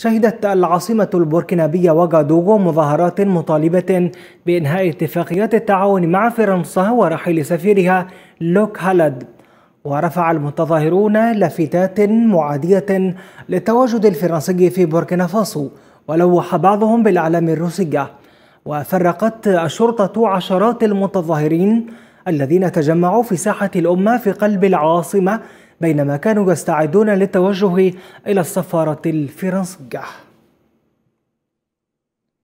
شهدت العاصمة البوركينابية واغادوغو مظاهرات مطالبة بإنهاء اتفاقيات التعاون مع فرنسا ورحيل سفيرها لوك هالد ورفع المتظاهرون لافتات معادية للتواجد الفرنسي في بوركينا فاسو ولوح بعضهم بالأعلام الروسية وفرقت الشرطة عشرات المتظاهرين الذين تجمعوا في ساحة الأمة في قلب العاصمة بينما كانوا يستعدون للتوجه إلى السفارة الفرنسية